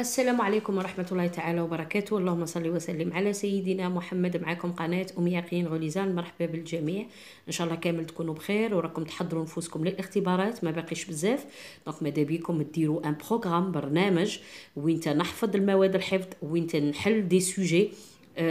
السلام عليكم ورحمة الله تعالى وبركاته اللهم صل وسلم على سيدنا محمد معكم قناة أم يقين غليزان مرحبا بالجميع إن شاء الله كامل تكونوا بخير وراكم تحضروا نفوسكم للاختبارات ما باقيش بزاف دونك ماذا بيكم تديروا ان بروغرام برنامج وين تنحفظ المواد الحفظ وين تنحل دي سوجي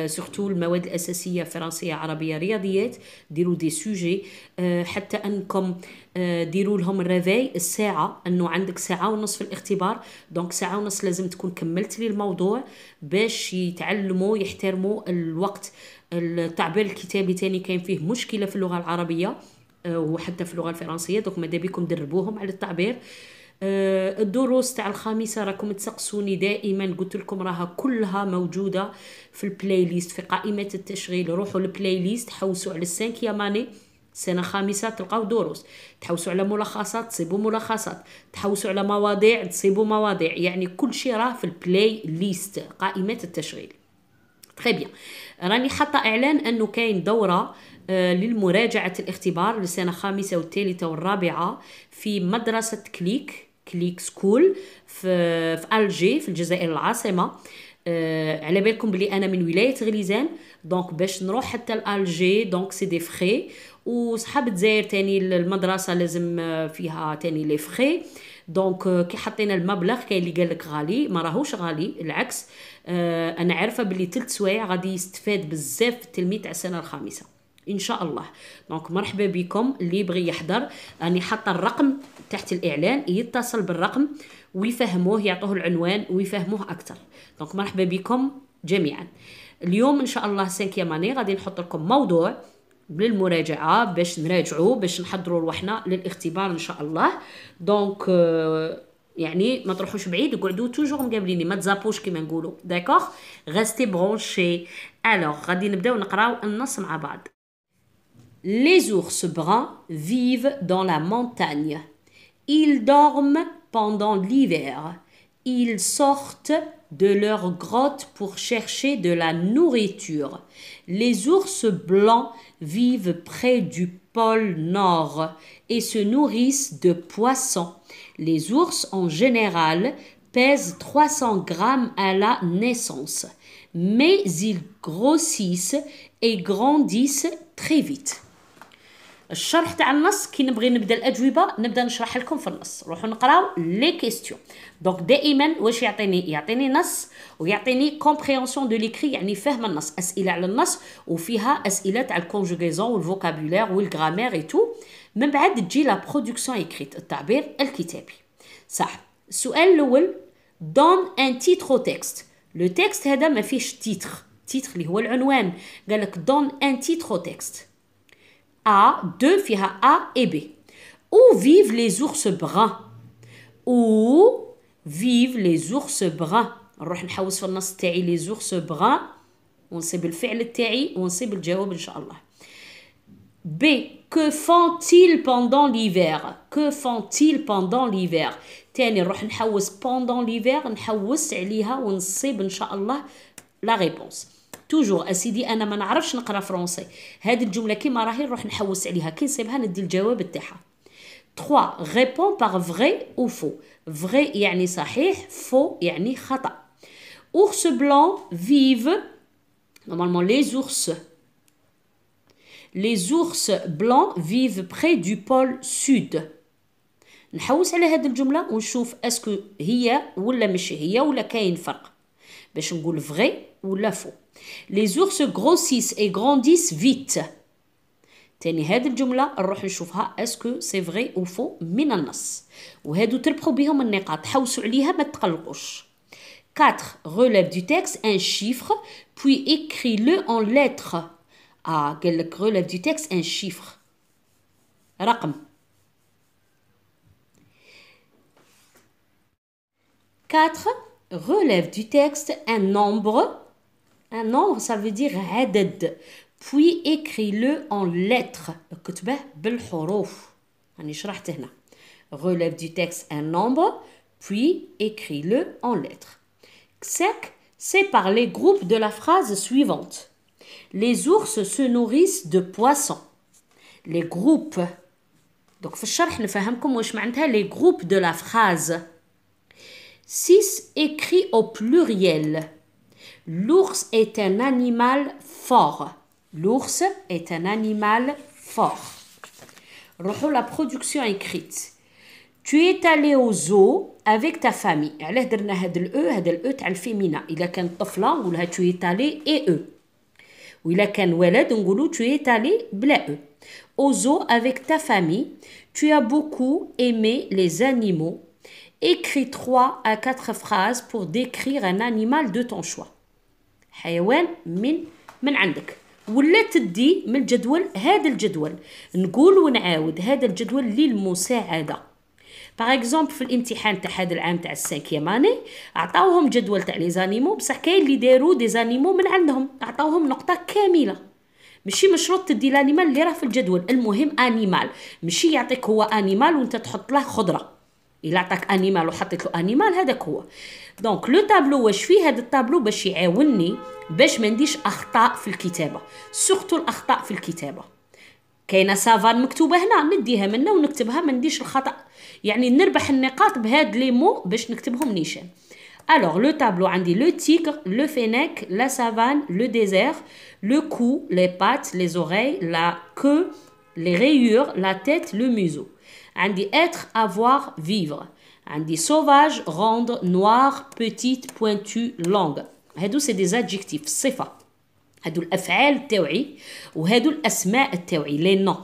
سورتو آه، المواد الاساسيه فرنسيه عربيه رياضيات ديروا دي سوجي آه، حتى انكم آه، ديروا لهم الريفي الساعه انه عندك ساعه ونص في الاختبار دونك ساعه ونص لازم تكون كملت لي الموضوع باش يتعلموا يحترموا الوقت التعبير الكتابي تاني كاين فيه مشكله في اللغه العربيه وحتى في اللغه الفرنسيه دونك ماذا بكم دربوهم على التعبير آه، الدروس تاع الخامسه راكم تسقسوني دائما قلت لكم راها كلها موجوده في البلاي ليست في قائمه التشغيل روحوا البلاي ليست حوسوا على السانكيام اني سنه خامسه تلقاو دروس تحوسوا على ملخصات تصيبوا ملخصات تحوسوا على مواضيع تصيبوا مواضيع يعني كل شيء راه في البلاي ليست قائمه التشغيل تخي بيان راني حاطه اعلان انه كاين دوره آه، للمراجعه الاختبار لسنة الخامسه والثالثه والرابعه في مدرسه كليك كليك سكول في, في الجي في الجزائر العاصمه أه على بالكم بلي انا من ولايه غليزان دونك باش نروح حتى لالجي دونك سي دي فري وصحاب الجزائر تاني المدرسه لازم آه، فيها تاني لي فخي دونك آه، كي حطينا المبلغ كاين اللي قال لك غالي ما راهوش غالي العكس أه انا عارفه بلي تلت سوايع غادي يستفاد بزاف التلميذ تاع السنه الخامسه ان شاء الله دونك مرحبا بكم اللي يبغي يحضر راني حاطه الرقم تحت الاعلان يتصل بالرقم ويفهموه يعطوه العنوان ويفهموه اكثر دونك مرحبا بكم جميعا اليوم ان شاء الله سانكيام ماني غادي نحط لكم موضوع للمراجعه باش نراجعوا باش نحضروا روحنا للاختبار ان شاء الله دونك آه، يعني ما تروحوش بعيد وقعدوا توجور مقابليني ما تزابوش كيما نقولوا داكوغ غاستي برونشي الوغ غادي نبداو نقراو النص مع بعض Les ours bruns vivent dans la montagne. Ils dorment pendant l'hiver. Ils sortent de leur grotte pour chercher de la nourriture. Les ours blancs vivent près du pôle Nord et se nourrissent de poissons. Les ours en général pèsent 300 grammes à la naissance, mais ils grossissent et grandissent très vite. الشرح تاع النص كي نبغي نبدا الاجوبه نبدا نشرح لكم في النص روحوا نقراو لي كيستيون دونك دائما واش يعطيني يعطيني نص ويعطيني كومبريونسيون دو ليكري يعني فهم النص اسئله على النص وفيها اسئله تاع الكونجوغيزون والفوكابولير والغرامير اي تو من بعد تجي لا برودكسيون ايكريت التعبير الكتابي صح السؤال الاول دون ان تيتر تيكست لو تيكست هذا ما فيهش تيتر تيتر اللي هو العنوان قالك دون ان تيتر تيكست A, deux fiha A et B. Où vivent les ours bruns Où vivent les ours bruns نروح نحوس في النص تاعي لي زورس بران ونصيب الفعل تاعي ونصيب الجواب ان شاء الله B. Que font-ils pendant l'hiver Que font-ils pendant l'hiver On نروح نحوس pendant l'hiver نحوس عليها ونصيب ان شاء الله la réponse توجور اسيدي انا ما نعرفش نقرا فرونسي هذه الجمله كيما راهي نروح نحوس عليها كي نسيبها ندي الجواب تاعها 3 ريبون باغ فري او فو فري يعني صحيح فو يعني خطا اورس بلون فيف نورمالمون لي زورس لي زورس بلون فيف بري دو بول سود نحوس على هذه الجمله ونشوف اسكو هي ولا مش هي ولا كاين فرق vrai ou faux les ours grossissent et grandissent vite تاني هاد الجملة نروح نشوفها اسكو سي فغي او فو من النص وهادو تربحوا بهم النقاط حوسوا عليها ما تقلقوش 4 relève du texte un chiffre puis écris-le en lettres اه قال لك relève du texte un chiffre رقم 4 relève du texte un nombre. Un nombre, ça veut dire adad. Puis écris-le en lettres. Relève du texte un nombre, puis écris-le en lettres. c'est par les groupes de la phrase suivante. Les ours se nourrissent de poissons. Les groupes. Donc, les groupes de la phrase. 6 écrit au pluriel. L'ours est un animal fort. L'ours est un animal fort. la production écrite. Tu es allé au zoo avec ta famille. علاه درنا هاد الاو هذا الاو تاع الفيمينا un كان طفله نقولها tu es allé et a والا كان un نقولو tu es allé بلا eux. Au zoo avec ta famille, tu as beaucoup aimé les animaux Écris 3 à 4 phrases pour décrire un animal de ton choix. حيوان من من عندك ولا تدي من الجدول هذا الجدول نقول ونعاود هذا الجدول للمساعده باغ اكزومبل في الامتحان تاع هذا العام تاع السانكيام اني عطاوهم جدول تاع لي زانيمو بصح كاين اللي داروا دي زانيمو من عندهم عطاوهم نقطه كامله مشي مشروط تدي الانيمال اللي راه في الجدول المهم انيمال ماشي يعطيك هو انيمال وانت تحط له خضره الا عطاك انيمال وحطيت له انيمال هذاك هو دونك لو تابلو واش فيه هذا التابلو باش يعاونني باش ما نديش اخطاء في الكتابه سورتو الاخطاء في الكتابه كاينه سافان مكتوبه هنا نديها منا ونكتبها ما نديش الخطا يعني نربح النقاط بهاد لي مو باش نكتبهم نيشان الوغ لو تابلو عندي لو le لو فينيك لا سافان لو ديزير لو كو لي بات لي زوري لا كو لي ريور لا تيت لو ميزو عندي être avoir vivre عندي sauvage rendre noir petite pointue longue هادو سي دي adjectifs صفة هادو الأفعال تاوعي وهادو الأسماء تاوعي لي نو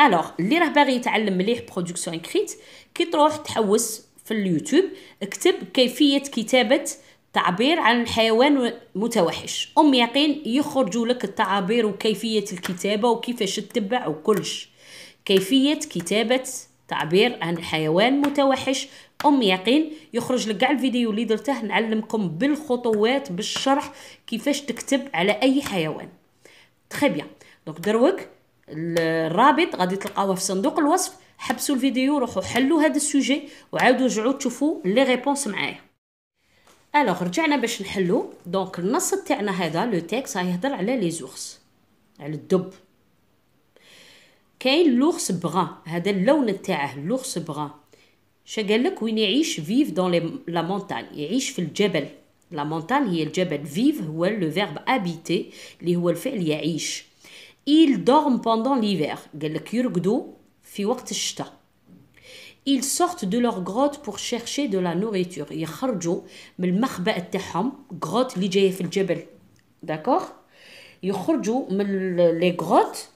الوغ اللي راه باغي يتعلم مليح برودكسيون اكريت كي تروح تحوس في اليوتيوب اكتب كيفية كتابة تعبير عن الحيوان متوحش ام يقين يخرجوا لك التعابير وكيفيه الكتابه وكيفاش تتبع وكلش كيفية كتابة تعبير عن حيوان متوحش ام يقين يخرج لك الفيديو اللي درته نعلمكم بالخطوات بالشرح كيفاش تكتب على اي حيوان تخي بيان دونك دروك الرابط غادي تلقاوه في صندوق الوصف حبسوا الفيديو روحوا حلوا هذا السوجي وعاودوا رجعوا تشوفوا لي ريبونس معايا الوغ رجعنا باش نحلو دونك النص تاعنا هذا لو تيكس يهضر على لي زورس على الدب كاين لورس بغا هذا اللون تاعه لورس بغا شا قالك وين يعيش فيف دون لا مونتان يعيش في الجبل لا مونتان هي الجبل فيف هو لو فيرب ابيتي اللي هو الفعل يعيش il dorment pendant l'hiver قالك يرقدوا في وقت الشتاء ils sortent de leur grotte pour chercher de la nourriture يخرجوا من المخبأ تاعهم grotte اللي جايه في الجبل داكوغ يخرجوا من لي grottes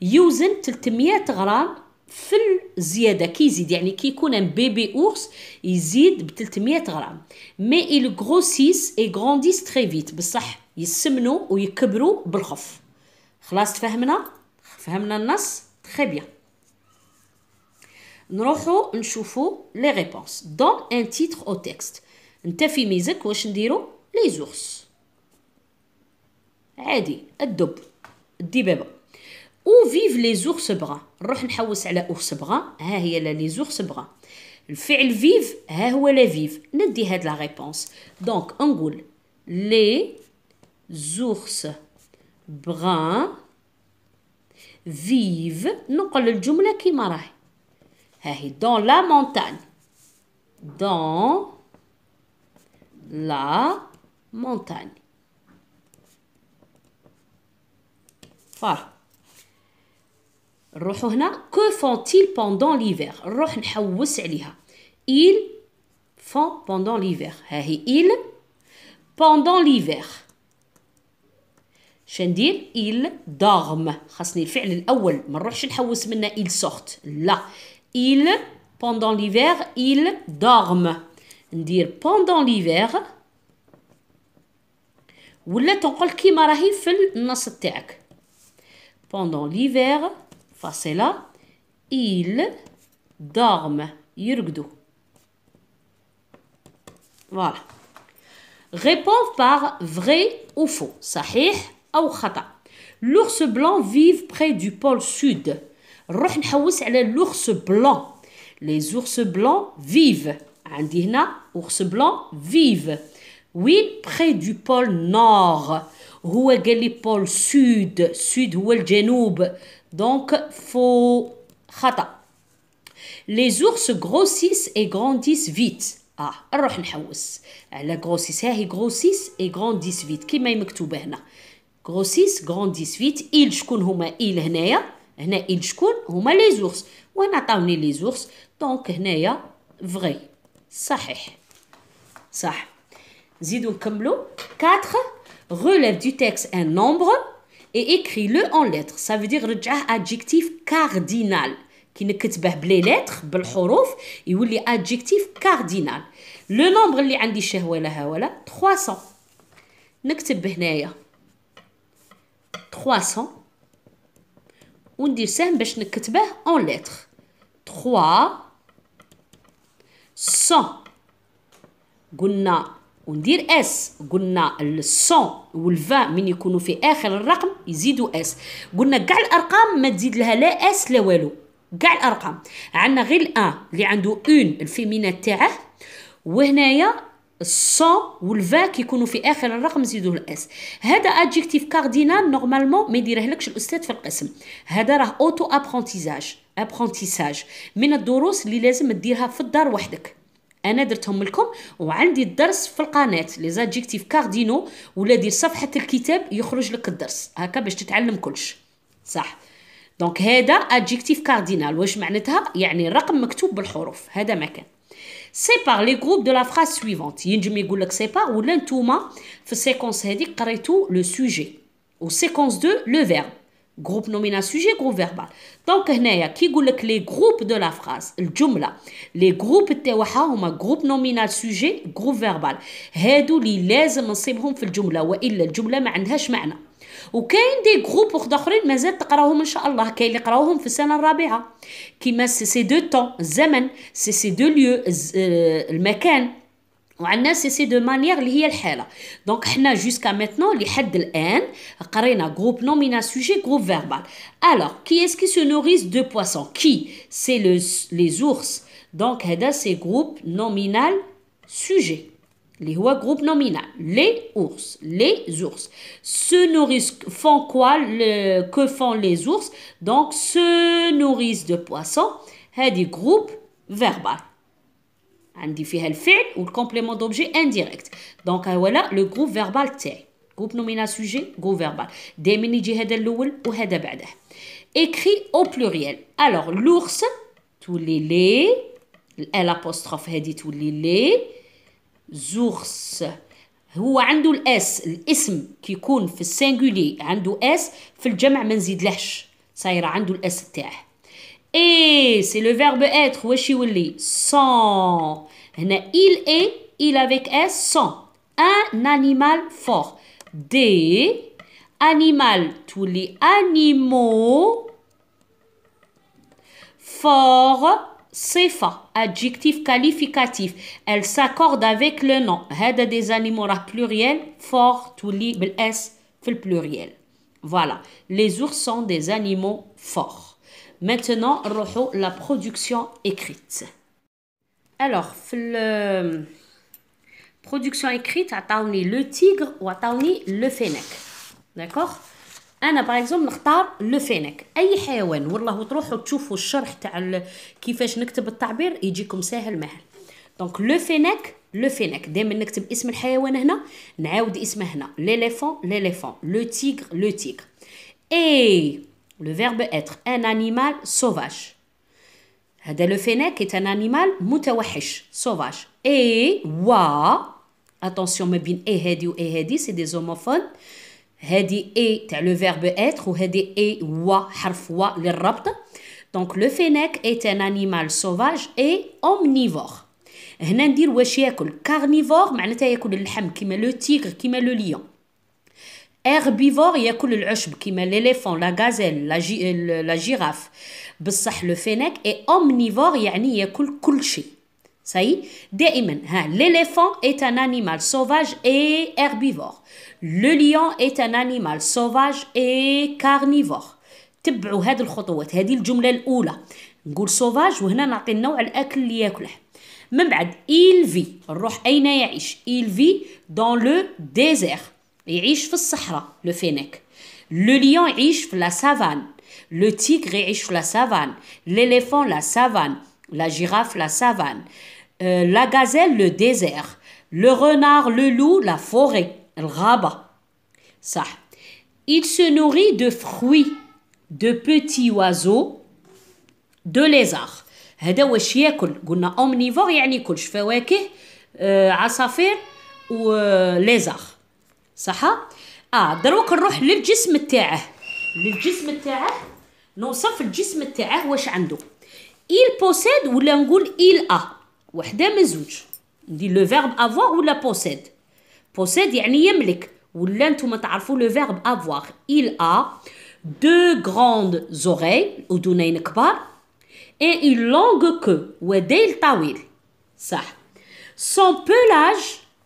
يوزن 300 غرام في الزياده كيزيد يعني كي يكون ان بيبي اورس يزيد ب 300 غرام مي il غروسيس اي غرانديس تري فيت بصح يسمنوا ويكبروا بالخف خلاص تفهمنا فهمنا النص تري بيان نروحو نشوفو لي ريبونس دون ان تيتر او تيكست انت في ميزك واش نديرو لي زورس عادي الدب الدبابه Où vivent les ours bruns نروح نحوس les ours brun ها هي vivent les ours bruns الفعل vive ها هو elle vive ندي la réponse on dit « les ours bruns vivent نقل qui le راهي ها dans la montagne dans la montagne Voilà. نروحو هنا كو فونتيل بوندون ليفير نروح نحوس عليها il font pendant l'hiver ها هي il pendant l'hiver ندير il dorme خاصني الفعل الاول ما نروحش نحوس منه il sort لا il pendant l'hiver il dorme ندير pendant l'hiver ولا تنقل كيما راهي في النص تاعك pendant l'hiver là ils dorment voilà Répond par vrai ou faux Sahih ou khata. l'ours blanc vive près du pôle sud نروح نحوس l'ours blanc les ours blancs vivent عندي ours blanc vivent oui près du pôle nord هو قال pôle sud sud هو الجنوب donc, faux. Les ours grossissent et grandissent vite. Ah, on va La grossissent. grossis grossissent et grandisse vite. Qui est tout que là Grossissent, grandissent vite. Ils sont là. Ils sont là. sont إل شكون les ours. On ne عطاوني les ours. Donc هنايا vrai. صح نزيدو 4 Relève du texte un nombre et écris-le en lettres. Ça veut dire رجعه adjectif cardinal. Qui ne pas les lettres, et où les adjectif cardinal. Le nombre qui est trois 300. نكتب pas 300 وندير que باش en lettres. 300 قلنا وندير اس قلنا الصون والفا من يكونوا في اخر الرقم يزيدوا اس قلنا كاع الارقام ما تزيد لها لا اس لا والو كاع الارقام عندنا غير الان اللي عنده اون الفيمينات تاعه وهنايا الصون والفا كيكونوا في اخر الرقم نزيدوه الاس هذا ادجكتيف كاردينال نورمالمون ما يديرهلكش الاستاذ في القسم هذا راه اوتو ابرونتيزاج ابرونتيساج من الدروس اللي لازم تديرها في الدار وحدك انا درتهم لكم وعندي الدرس في القناه لي زادجيكتيف كاردينو ولا دير صفحه الكتاب يخرج لك الدرس هكا باش تتعلم كلش صح دونك هذا ادجيكتيف كاردينال واش معناتها يعني الرقم مكتوب بالحروف هذا ما كان سيبار لي غروب دو لا فراس سويفونت ينجم يقول لك سيبار ولا نتوما في السيكونس هذيك قريتو لو سوجي سيكونس دو لو فيرب جروب نومينال سوجي جروب فيربال دونك هنايا كي يقول لك لي جروب دو لا فراز الجمله لي جروب تاعها هما جروب نومينال سوجي جروب فيربال هادو لي لازم نصيبهم في الجمله والا الجمله ما عندهاش معنى وكاين دي جروب اخرين مازال تقراوهم ان شاء الله كاين اللي قراوهم في السنه الرابعه كيما سي سي دو طون الزمن سي سي دو ليو المكان cessé de manière liée Donc, jusqu'à maintenant, les groupe nominal sujet, groupe verbal. Alors, qui est-ce qui se nourrissent de poissons Qui C'est le, les ours. Donc, c'est groupe nominal sujet. Les groupe nominal. Les ours. Les ours. Se nourrissent, font quoi le, Que font les ours Donc, se nourrissent de poissons. des groupes verbal. عندي فيها الفعل والكومبليمون دوبجي انديريكت دونك ها هو لو جروب فيربال تاعي جروب نومينال سوجي جروب فيربال دائما يجي هذا الاول وهذا بعده écrit او بلوريال الوغ لورس تولي لي ال l'apostrophe هذه tous les les, هو عنده الاس الاسم كيكون في السينغولي عنده اس في الجمع ما نزيدلهش صايره عنده الاس تاعه Et c'est le verbe être, weshiwili, sans. Il est, il avec S, sans. Un animal fort. Des animal, tous les animaux. Fort, fa. adjectif qualificatif. Elle s'accorde avec le nom. Head des animaux la pluriel, fort, tous les S, pluriel. Voilà. Les ours sont des animaux forts. Maintenant, la production écrite. Alors, la production écrite, attendez le tigre ou attendez le fennec. D'accord انا باغ اكزومبل نختار لو فينيك اي حيوان والله تروحوا تشوفوا الشرح تاع كيفاش نكتب التعبير يجيكم ساهل مهل دونك لو فينيك لو فينيك دائما نكتب اسم الحيوان هنا نعاود اسمه هنا ليليفون ليليفون لو تيغ لو تيغ اي le verbe être un animal sauvage. Le fennec est un animal mutawahish, sauvage. Et wa, attention, mais bien ehedi ou hedi, c'est des homophones. Hedi et, le verbe être, ou hedi et wa, harf wa, le Donc le fennec est un animal sauvage et omnivore. هنا ندير واش ياكل كارنيفور معناتها ياكل اللحم كيما le tigre, كيما le lion. herbivore ياكل العشب كيما ليليفون لا غازيل لا جي... لا جيراف بصح لو فينيك اي اومنيفور يعني ياكل كل شيء صحيح دائما ها ليليفون اي un انيمال سوفاج اي herbivore لو ليون est un انيمال سوفاج اي كارنيفور تبعوا هذه الخطوات هذه الجمله الاولى نقول سوفاج وهنا نعطي النوع الاكل اللي ياكله من بعد ايل في نروح اين يعيش ايل في دون لو désert Il le sahra, le phénique. Le lion y la savane. Le tigre y a la savane. L'éléphant, la savane. La girafe, la savane. La gazelle, le désert. Le renard, le loup, la forêt. Le rabat. Il se nourrit de fruits, de petits oiseaux, de lézards. C'est ce que je C'est euh, un euh, lézard. صح اه دروك نروح للجسم تاعه للجسم تاعه نوصف الجسم تاعه واش عنده il possède ولا نقول il a وحده من زوج ندير لو فيرب avoir ولا possède possède يعني يملك ولا نتوما تعرفوا لو فيرب avoir il a deux grandes oreilles اذنين كبار et une longue queue وديل طويل صح son pelage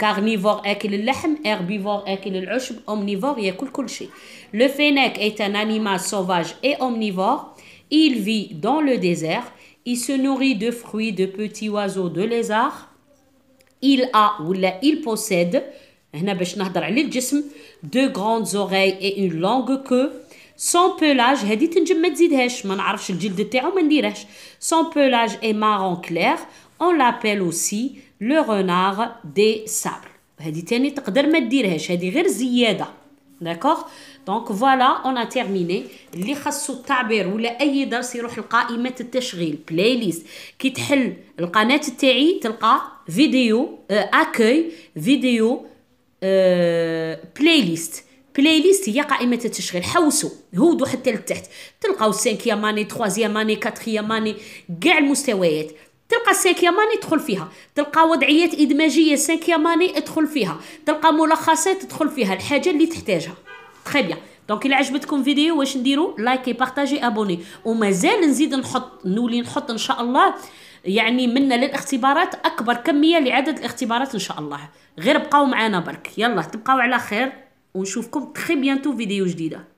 Carnivore herbivore omnivore le fennec est un animal sauvage et omnivore il vit dans le désert il se nourrit de fruits de petits oiseaux de lézards il a ou il possède deux grandes oreilles et une longue queue Son pelage, Son pelage est marron clair. On l'appelle aussi لو رونار دي سابل هذه تاني تقدر ما ديرهاش هذه غير زياده داكوغ دونك فوالا اون تيرميني اللي خاصو التعبير ولا اي درس يروح لقائمه التشغيل بلاي ليست كي تحل القناه تاعي تلقى فيديو اكوي فيديو بلاي ليست بلاي ليست هي قائمه التشغيل حوسوا هودوا حتى لتحت تلقاو 5 ماني 3 ماني 4 ماني كاع المستويات تلقى سانكياماني تدخل فيها تلقى وضعيات ادماجيه سانكياماني ادخل فيها تلقى ملخصات تدخل فيها الحاجه اللي تحتاجها تخي بيان دونك الى عجبتكم فيديو واش نديرو لايك بارطاجي ابوني ومازال نزيد نحط نولي نحط ان شاء الله يعني منا للاختبارات اكبر كميه لعدد الاختبارات ان شاء الله غير بقاو معانا برك يلا تبقاو على خير ونشوفكم تخي بيانتو فيديو جديده